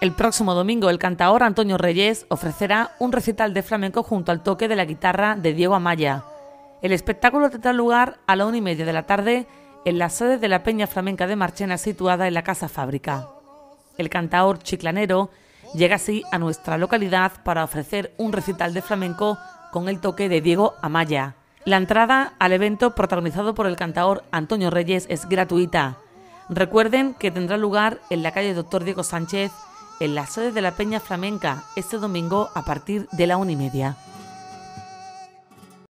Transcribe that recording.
El próximo domingo el cantaor Antonio Reyes ofrecerá un recital de flamenco junto al toque de la guitarra de Diego Amaya. El espectáculo tendrá lugar a la una y media de la tarde en la sede de la Peña Flamenca de Marchena situada en la Casa Fábrica. El cantaor chiclanero llega así a nuestra localidad para ofrecer un recital de flamenco con el toque de Diego Amaya. La entrada al evento protagonizado por el cantaor Antonio Reyes es gratuita. Recuerden que tendrá lugar en la calle Doctor Diego Sánchez en las Sede de la Peña Flamenca este domingo a partir de la una y media.